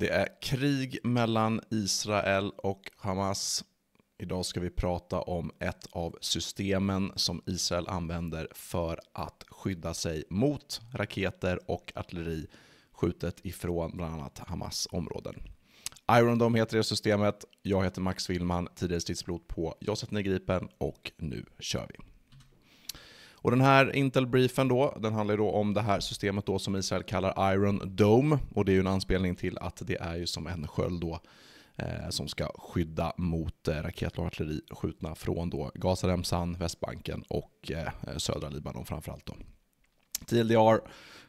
Det är krig mellan Israel och Hamas. Idag ska vi prata om ett av systemen som Israel använder för att skydda sig mot raketer och artilleri skjutet ifrån bland annat Hamas områden. Iron Dome heter det systemet. Jag heter Max Willman, tidigare stridspilot på JAS 39 Gripen och nu kör vi. Och den här Intel-briefen då, den handlar då om det här systemet då som Israel kallar Iron Dome. Och det är ju en anspelning till att det är ju som en sköld då eh, som ska skydda mot eh, och artilleri skjutna från då Gazaremsan, Västbanken och eh, södra Libanon framförallt. Då. TLDR,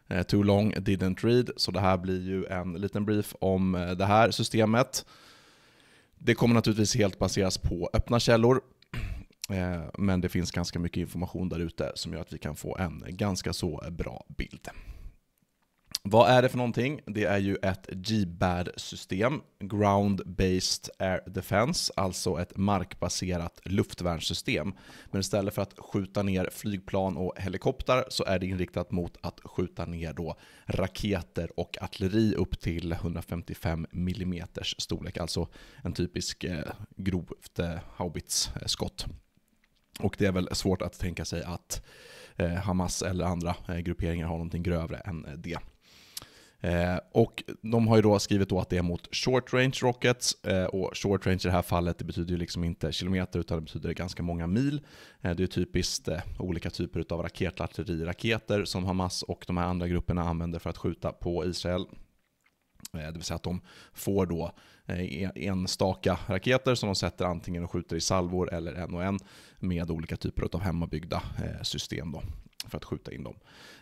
eh, too long, didn't read. Så det här blir ju en liten brief om det här systemet. Det kommer naturligtvis helt baseras på öppna källor. Eh, men det finns ganska mycket information där ute som gör att vi kan få en ganska så bra bild. Vad är det för någonting? Det är ju ett GBAD-system, Ground Based Air Defense, alltså ett markbaserat luftvärnssystem. Men istället för att skjuta ner flygplan och helikoptrar så är det inriktat mot att skjuta ner då raketer och artilleri upp till 155 mm storlek, alltså en typisk eh, grovt eh, haubitsskott. Eh, och det är väl svårt att tänka sig att eh, Hamas eller andra eh, grupperingar har någonting grövre än eh, det. Eh, och de har ju då skrivit då att det är mot short range rockets, eh, och short range i det här fallet det betyder ju liksom inte kilometer utan det betyder ganska många mil. Eh, det är typiskt olika typer av raketartilleriraketer som Hamas och de här andra grupperna använder för att skjuta på Israel. Det vill säga att de får då eh, enstaka raketer som de sätter antingen och skjuter i salvor eller en och en med olika typer av hemmabyggda eh, system. Då för att skjuta in dem.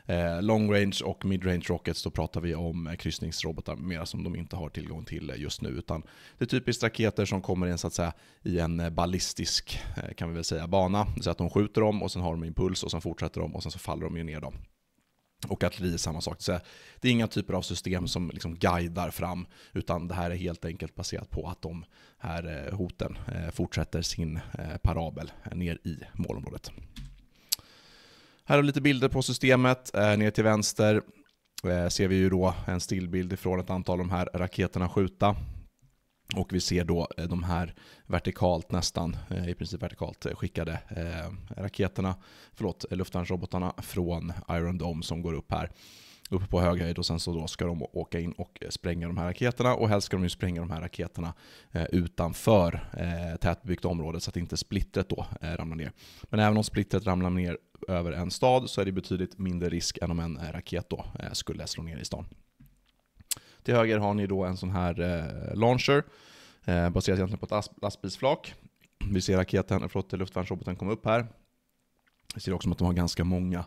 Eh, long range och mid range rockets, då pratar vi om kryssningsrobotar mera som de inte har tillgång till just nu. Utan det är typiskt raketer som kommer in så att säga, i en ballistisk kan vi väl säga, bana. Så att de skjuter dem och sen har de impuls och sen fortsätter de och sen så faller de ju ner dem och artilleri är samma sak. Så det är inga typer av system som liksom guidar fram, utan det här är helt enkelt baserat på att de här eh, hoten eh, fortsätter sin eh, parabel ner i målområdet. Här har vi lite bilder på systemet. Ner till vänster ser vi ju då en stillbild ifrån ett antal av de här raketerna skjuta. Och vi ser då eh, de här vertikalt nästan, eh, i princip vertikalt eh, skickade raketerna, förlåt, luftvärnsrobotarna från Iron Dome som går upp här uppe på hög höjd och sen så då ska de åka in och spränga de här raketerna och helst ska de ju spränga de här raketerna utanför tätbebyggt område så att inte splittret då ramlar ner. Men även om splittret ramlar ner över en stad så är det betydligt mindre risk än om en raket då skulle slå ner i stan. Till höger har ni då en sån här eh, launcher eh, baserad egentligen på ett lastbilsflak. Vi ser raketen, förlåt, luftvärnsroboten komma upp här. Vi ser också att de har ganska många,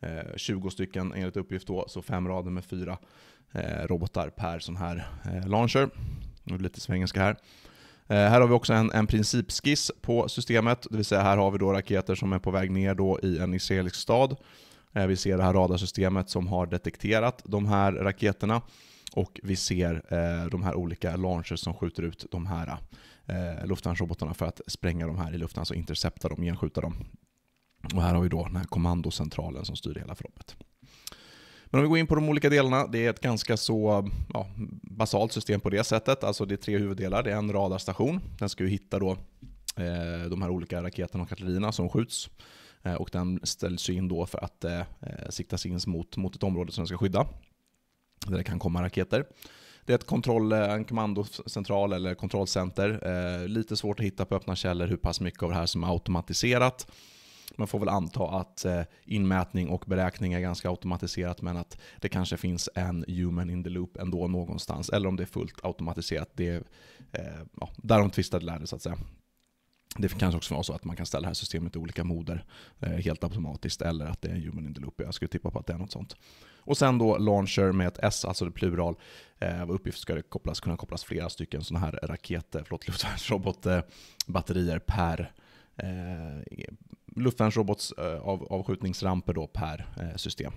eh, 20 stycken enligt uppgift då, så fem rader med fyra eh, robotar per sån här eh, launcher. Nu blir det lite svengelska här. Eh, här har vi också en, en principskiss på systemet, det vill säga här har vi då raketer som är på väg ner då i en israelisk stad. Eh, vi ser det här radarsystemet som har detekterat de här raketerna. Och vi ser eh, de här olika launchers som skjuter ut de här eh, luftvärnsrobotarna för att spränga de här i luften, alltså intercepta dem, genskjuta dem. Och här har vi då den här kommandocentralen som styr hela förloppet. Men om vi går in på de olika delarna, det är ett ganska så ja, basalt system på det sättet. Alltså det är tre huvuddelar. Det är en radarstation. Den ska ju hitta då, eh, de här olika raketerna och artillerierna som skjuts. Eh, och den ställs in då för att eh, eh, siktas in mot, mot ett område som den ska skydda där det kan komma raketer. Det är ett kontroll, eh, en kommandocentral eller kontrollcenter. Eh, lite svårt att hitta på öppna källor hur pass mycket av det här som är automatiserat. Man får väl anta att eh, inmätning och beräkning är ganska automatiserat men att det kanske finns en human in the loop ändå någonstans. Eller om det är fullt automatiserat. Det är, eh, ja, där de tvistade lärde så att säga. Det kanske också vara så att man kan ställa det här systemet i olika moder eh, helt automatiskt eller att det är en human in the loop. Jag skulle tippa på att det är något sånt. Och sen då launcher med ett S, alltså det plural. Eh, vad uppgift ska det kopplas, kunna kopplas flera stycken sådana här raket, eh, förlåt, luftvärnsrobotbatterier eh, per eh, luftvärnsrobots eh, av, avskjutningsramper då per eh, system.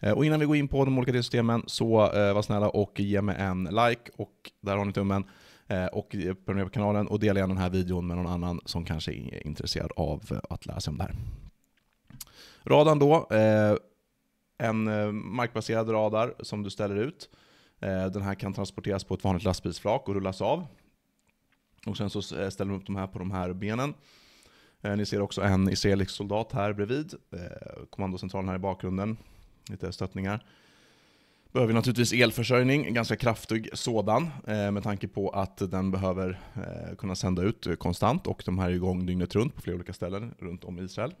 Eh, och innan vi går in på de olika delsystemen så eh, var snälla och ge mig en like och där har ni tummen. Eh, och prenumerera på kanalen och dela gärna den här videon med någon annan som kanske är intresserad av eh, att lära sig om det här. Radarn då, eh, en markbaserad radar som du ställer ut. Den här kan transporteras på ett vanligt lastbilsflak och rullas av. Och sen så ställer de upp de här på de här benen. Ni ser också en israelisk soldat här bredvid. Kommandocentralen här i bakgrunden. Lite stöttningar behöver naturligtvis elförsörjning, en ganska kraftig sådan, eh, med tanke på att den behöver eh, kunna sända ut eh, konstant och de här är igång dygnet runt på flera olika ställen runt om i Israel.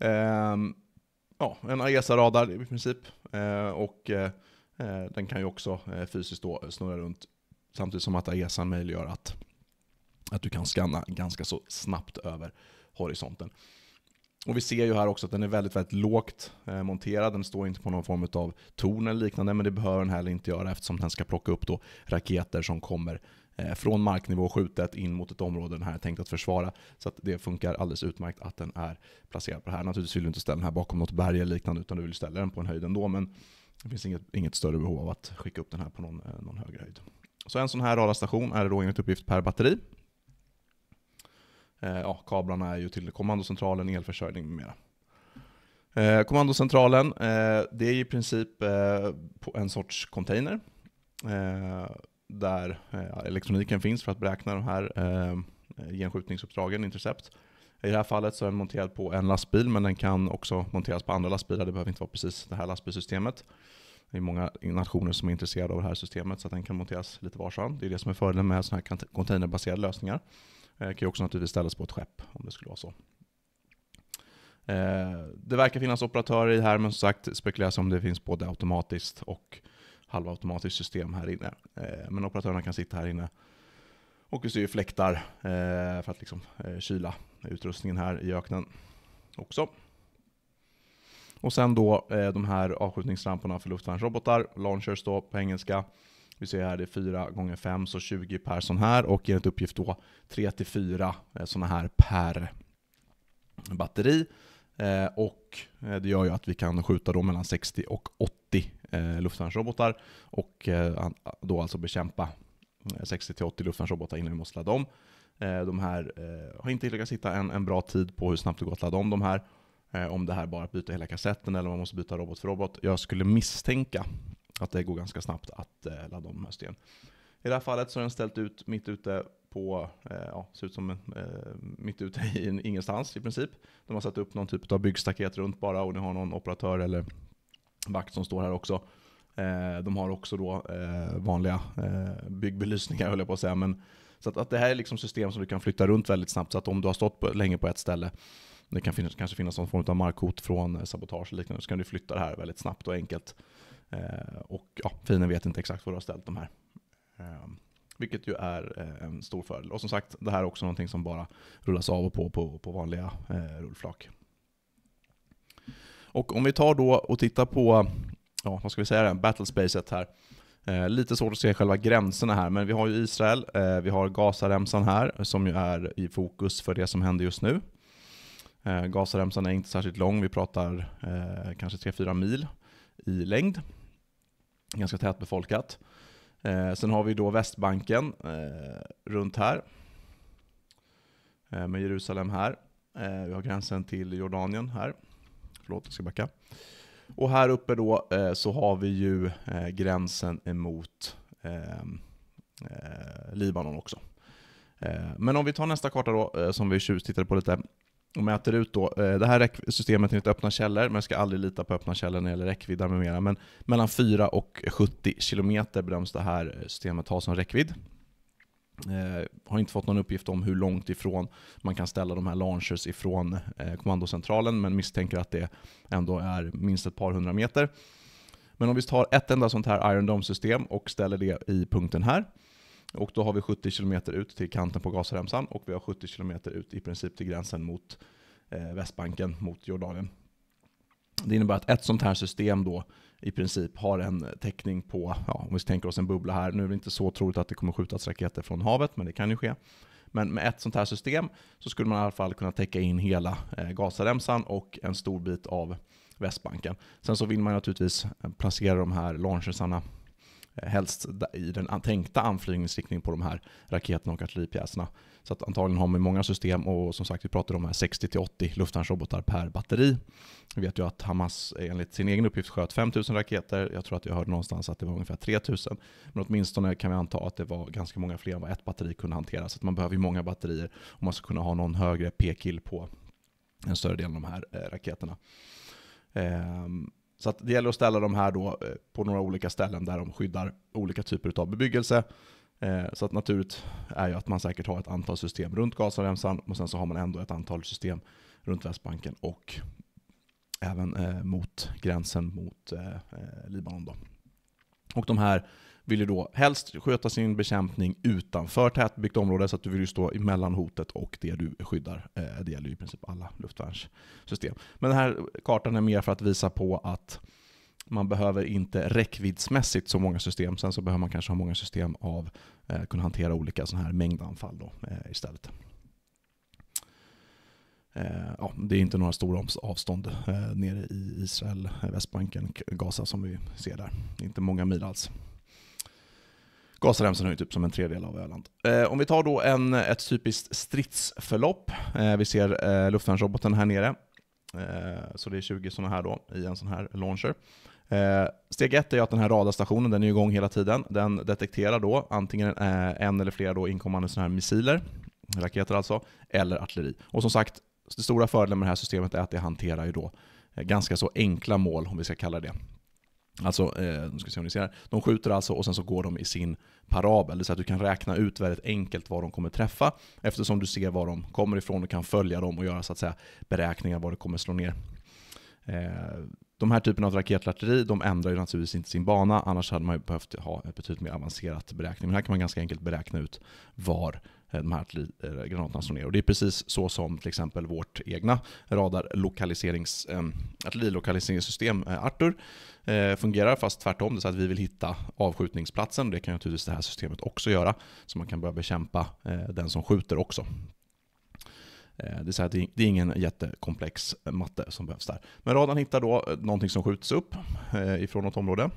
Ehm, ja, en AESA-radar i princip och den kan ju också fysiskt då snurra runt samtidigt som att AESA e möjliggör att, att du kan scanna ganska så snabbt över horisonten. Och vi ser ju här också att den är väldigt, väldigt lågt eh, monterad. Den står inte på någon form av torn eller liknande, men det behöver den heller inte göra eftersom den ska plocka upp då raketer som kommer eh, från marknivå skjutet in mot ett område den här är tänkt att försvara. Så att det funkar alldeles utmärkt att den är placerad på det här. Naturligtvis vill du inte ställa den här bakom något berg eller liknande, utan du vill ställa den på en höjd ändå, men det finns inget, inget större behov av att skicka upp den här på någon, eh, någon högre höjd. Så en sån här radarstation är det då enligt uppgift per batteri Eh, ja, kablarna är ju till kommandocentralen, elförsörjning med mera. Eh, kommandocentralen, eh, det är i princip på en sorts container där elektroniken finns för att beräkna de här genskjutningsuppdragen, intercept. I det här fallet så är den monterad på en lastbil, men den kan också monteras på andra lastbilar. Det behöver inte vara precis det här lastbilssystemet. Det är många nationer som är intresserade av det här systemet, så att den kan monteras lite varsamt. Det är det som är fördelen med sådana här containerbaserade lösningar. Eh, kan ju också naturligtvis ställas på ett skepp om det skulle vara så. Eh, det verkar finnas operatörer i här, men som sagt spekuleras om det finns både automatiskt och halvautomatiskt system här inne. Eh, men operatörerna kan sitta här inne och vi ser ju fläktar för att liksom kyla utrustningen här i öknen också. Och sen då de här avskjutningsramporna för luftvärnsrobotar, launchers då på engelska, vi ser här, det är 4 gånger 5, så 20 per sån här och enligt uppgift då 3 till 4 eh, såna här per batteri. Eh, och eh, det gör ju att vi kan skjuta då mellan 60 och 80 luftvärnsrobotar och då alltså bekämpa 60 till 80 luftvärnsrobotar innan vi måste ladda om. De här har inte lyckats hitta en, en bra tid på hur snabbt det går att ladda om de här. Om det här bara att byta hela kassetten eller om man måste byta robot för robot. Jag skulle misstänka att det går ganska snabbt att eh, ladda om de här sten. I det här fallet så har den ställt ut mitt ute på, eh, ja, ser ut som eh, mitt ute i ingenstans i princip. De har satt upp någon typ av byggstaket runt bara och ni har någon operatör eller vakt som står här också. Eh, de har också då eh, vanliga eh, byggbelysningar höll jag på att säga. Men, så att, att, det här är liksom system som du kan flytta runt väldigt snabbt så att om du har stått på, länge på ett ställe det kan finnas, kanske finnas någon form av markhot från eh, sabotage eller liknande, så kan du flytta det här väldigt snabbt och enkelt. Eh, och ja, fienden vet inte exakt var du har ställt de här. Ehm, vilket ju är eh, en stor fördel. Och som sagt, det här är också någonting som bara rullas av och på på, på vanliga eh, rullflak. Och om vi tar då och tittar på, ja, vad ska vi säga, battlespacet här. Eh, lite svårt att se själva gränserna här, men vi har ju Israel, eh, vi har Gazaremsan här, som ju är i fokus för det som händer just nu. Eh, Gazaremsan är inte särskilt lång, vi pratar kanske 3-4 mil i längd. Ganska tätbefolkat. Eh, sen har vi då Västbanken eh, runt här. Eh, med Jerusalem här. Eh, vi har gränsen till Jordanien här. Förlåt, jag ska backa. Och här uppe då eh, så har vi ju eh, gränsen emot ehm, eh, Libanon också. men om vi tar nästa karta då, som vi tjuvtittade på lite och mäter ut då, eh, det här systemet enligt öppna källor, men jag ska aldrig lita på öppna källor när det gäller räckvidd med mera, men mellan 4 och 70 km bedöms det här systemet ha som räckvidd. Eh, har inte fått någon uppgift om hur långt ifrån man kan ställa de här launchers ifrån eh, kommandocentralen, men misstänker att det ändå är minst ett par hundra meter. Men om vi tar ett enda sånt här Iron Dome-system och ställer det i punkten här, och då har vi 70 km ut till kanten på Gazaremsan och vi har 70 km ut i princip till gränsen mot eh, Västbanken, mot Jordanien. Det innebär att ett sånt här system då i princip har en täckning på, ja, om vi tänker oss en bubbla här, nu är det inte så troligt att det kommer skjutas raketer från havet, men det kan ju ske. Men med ett sånt här system så skulle man i alla fall kunna täcka in hela eh, Gazaremsan och en stor bit av Västbanken. Sen så vill man naturligtvis eh, placera de här launchersarna Eh, helst i den tänkta anflygningsriktning på de här raketerna och artilleripjäserna. Så att antagligen har man många system och som sagt vi pratar om 60-80 luftvärnsrobotar per batteri. Vi vet ju att Hamas enligt sin egen uppgift sköt 5000 raketer. Jag tror att jag hörde någonstans att det var ungefär 3000. Men åtminstone kan vi anta att det var ganska många fler än vad ett batteri kunde hantera. Så att man behöver ju många batterier om man ska kunna ha någon högre p-kill på en större del av de här eh, raketerna. Ehm, så det gäller att ställa de här då eh, på några olika ställen där de skyddar olika typer av bebyggelse. Eh, så att naturligt är ju att man säkert har ett antal system runt Gazaremsan och sen så har man ändå ett antal system runt Västbanken och även eh, mot gränsen mot Libanon. Då. Och de här vill ju då helst sköta sin bekämpning utanför tätbebyggt område, så att du vill ju stå emellan hotet och det du skyddar. Eh, det gäller ju i princip alla luftvärnssystem. Men den här kartan är mer för att visa på att man behöver inte räckviddsmässigt så många system. Sen så behöver man kanske ha många system av eh, kunna hantera olika sådana här mängdanfall då, eh, istället. Eh, ja, det är inte några stora avstånd nere i Israel, Västbanken, Gaza som vi ser där. Det är inte många mil alls. Gasremsan är ju typ som en tredjedel av Öland. Eh, om vi tar då en, ett typiskt stridsförlopp. Eh, vi ser eh, luftvärnsroboten här nere. Eh, så det är 20 sådana här då i en sån här launcher. Eh, steg ett är att den här radarstationen den är igång hela tiden. Den detekterar då antingen eh, en eller flera då inkommande sådana här missiler, raketer alltså, eller artilleri. Och som sagt, det stora fördelen med det här systemet är att det hanterar ju då ganska så enkla mål, om vi ska kalla det Alltså, eh, nu ska se om ni ser De skjuter alltså och sen så går de i sin parabel. Så att du kan räkna ut väldigt enkelt var de kommer träffa eftersom du ser var de kommer ifrån och kan följa dem och göra så att säga, beräkningar var det kommer slå ner. Eh, de här typerna av raketartilleri de ändrar ju naturligtvis inte sin bana, annars hade man ju behövt ha ett betydligt mer avancerat beräkning. Men här kan man ganska enkelt beräkna ut var Eh, de här granaterna slår ner. Och det är precis så som till exempel vårt egna radarlokaliseringssystem eh, eh, Arthur fungerar, fast tvärtom. Det är så att vi vill hitta avskjutningsplatsen. Det kan naturligtvis det här systemet också göra, så man kan börja bekämpa den som skjuter också. Det är, så här, det är ingen jättekomplex matte som behövs där. Men radarn hittar då någonting som skjuts upp ifrån något område.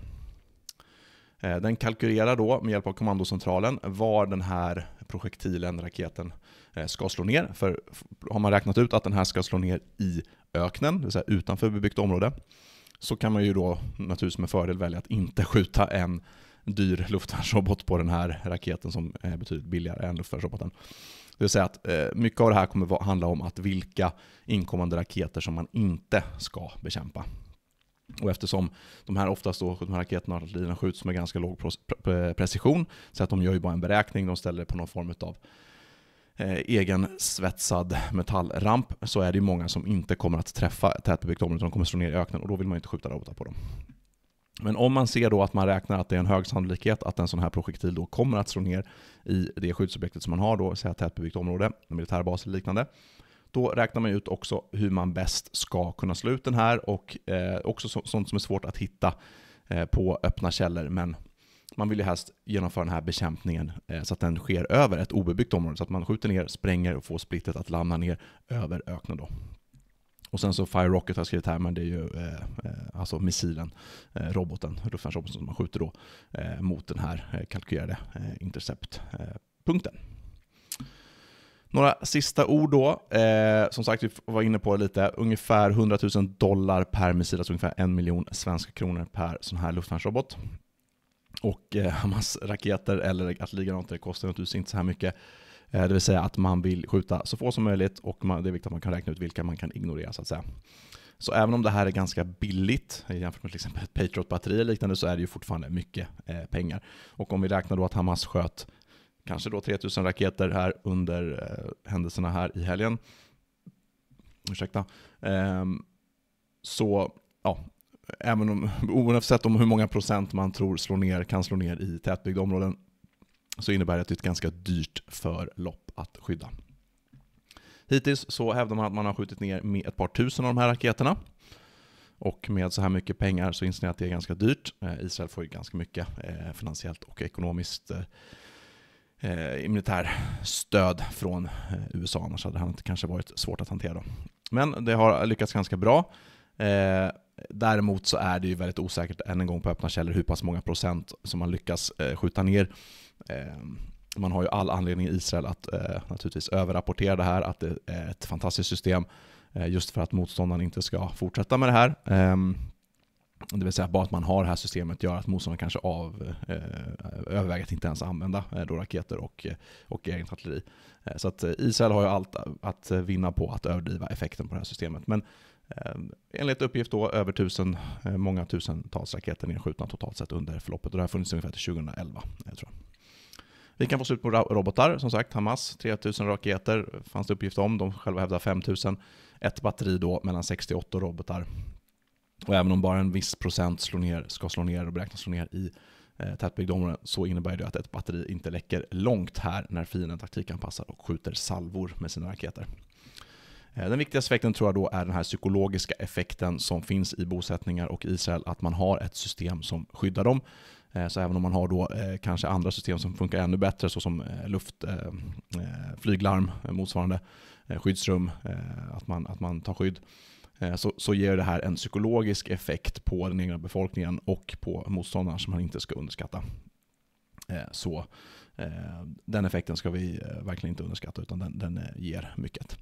Eh, den kalkylerar då med hjälp av kommandocentralen var den här projektilen, raketen, eh, ska slå ner. För har man räknat ut att den här ska slå ner i öknen, det vill säga utanför bebyggt område, så kan man ju då naturligtvis med fördel välja att inte skjuta en dyr luftvärnsrobot på den här raketen som är betydligt billigare än luftvärnsroboten. Det vill säga att eh, mycket av det här kommer handla om att vilka inkommande raketer som man inte ska bekämpa. Och eftersom de här oftast då, de här raketerna och artillerierna skjuts med ganska låg precision, så att de gör ju bara en beräkning, de ställer det på någon form av eh, egen svetsad metallramp, så är det ju många som inte kommer att träffa tätbebyggt område, de kommer slå ner i öknen och då vill man ju inte skjuta robotar på dem. Men om man ser då att man räknar att det är en hög sannolikhet att en sån här projektil då kommer att slå ner i det skyddsobjektet som man har, då, säga tätbebyggt område, militärbas eller liknande, då räknar man ut också hur man bäst ska kunna slå ut den här och eh, också så, sånt som är svårt att hitta eh, på öppna källor. Men man vill ju helst genomföra den här bekämpningen eh, så att den sker över ett obebyggt område. Så att man skjuter ner, spränger och får splittet att landa ner över öknen. Då. Och sen så Fire Rocket har jag skrivit här, men det är ju eh, eh alltså missilen, eh, roboten, luftvärnsroboten som man skjuter då eh, mot den här eh, kalkylerade eh, interceptpunkten. Några sista ord då. Eh, som sagt, vi var inne på det lite. Ungefär 100 000 dollar per missil, alltså ungefär en miljon svenska kronor per sån här luftvärnsrobot. Och eh, Hamas raketer eller artillerigranater kostar naturligtvis inte så här mycket. Eh, det vill säga att man vill skjuta så få som möjligt och man, det är viktigt att man kan räkna ut vilka man kan ignorera så att säga. Så även om det här är ganska billigt eh, jämfört med till exempel ett Patriot-batteri eller liknande så är det ju fortfarande mycket eh, pengar. Och om vi räknar då att Hamas sköt kanske då 3000 raketer här under eh, händelserna här i helgen. Ursäkta. Eh, så, ja, även om, oavsett om hur många procent man tror slår ner, kan slå ner i tätbyggda områden, så innebär det att det är ett ganska dyrt förlopp att skydda. Hittills så hävdar man att man har skjutit ner med ett par tusen av de här raketerna. Och med så här mycket pengar så inser ni att det är ganska dyrt. Eh, Israel får ju ganska mycket eh, finansiellt och ekonomiskt eh, eh, militär stöd från eh, USA, annars hade det kanske varit svårt att hantera. Då. Men det har lyckats ganska bra. Eh, däremot så är det ju väldigt osäkert än en gång på öppna källor hur pass många procent som man lyckas eh, skjuta ner. Eh, man har ju all anledning i Israel att eh, naturligtvis överrapportera det här, att det är ett fantastiskt system just för att motståndaren inte ska fortsätta med det här. Ehm, det vill säga bara att man har det här systemet gör att motståndaren kanske av, eh, överväger att inte ens använda eh, då raketer och, eh, och eget artilleri. Eh, så att eh, Israel har ju allt att vinna på att överdriva effekten på det här systemet. Men eh, enligt uppgift då över tusen, eh, många tusentals raketer nedskjutna totalt sett under förloppet. Och det har funnits ungefär till 2011. Jag eh, tror jag. Vi kan få slut på robotar, som sagt. Hamas, 3000 raketer fanns det uppgift om. De själva hävdar 5000. Ett batteri då, mellan 68 robotar och även om bara en viss procent slår ner, ska slå ner och beräknas slå ner i eh, tätbebyggda områden så innebär det att ett batteri inte läcker långt här när fienden taktikanpassar och skjuter salvor med sina raketer. Eh, den viktigaste effekten tror jag då är den här psykologiska effekten som finns i bosättningar och Israel, att man har ett system som skyddar dem. Eh, så även om man har då eh, kanske andra system som funkar ännu bättre, såsom luft, flyglarm, motsvarande skyddsrum, att man, att man tar skydd, Eh, så, så ger det här en psykologisk effekt på den egna befolkningen och på motståndaren som man inte ska underskatta. Eh, så Eh, den effekten ska vi eh, verkligen inte underskatta, utan den, den eh, ger mycket.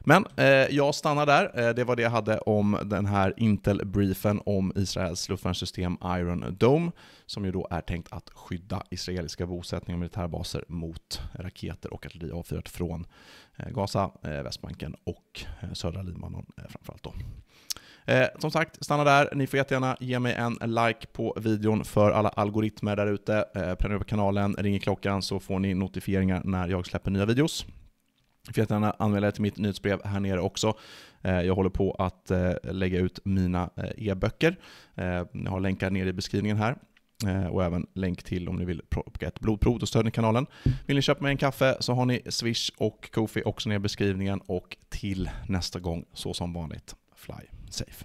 Men eh, jag stannar där. Det var det jag hade om den här Intel-briefen om Israels luftvärnssystem Iron Dome, som ju då är tänkt att skydda israeliska bosättningar och militärbaser mot raketer och artilleri avfyrat från Gaza, Västbanken och södra Libanon framförallt. Då. Eh, som sagt, stanna där. Ni får jättegärna ge mig en like på videon för alla algoritmer där ute. Eh, prenumerera på kanalen, ring i klockan så får ni notifieringar när jag släpper nya videos. Ni får jättegärna anmäla er till mitt nyhetsbrev här nere också. Eh, jag håller på att eh, lägga ut mina eh, e-böcker. Jag har länkar nere i beskrivningen här och även länk till om ni vill plocka ett blodprov, då stödjer ni kanalen. Vill ni köpa mig en kaffe så har ni Swish och Kofi också nere i beskrivningen och till nästa gång så som vanligt, fly. safe.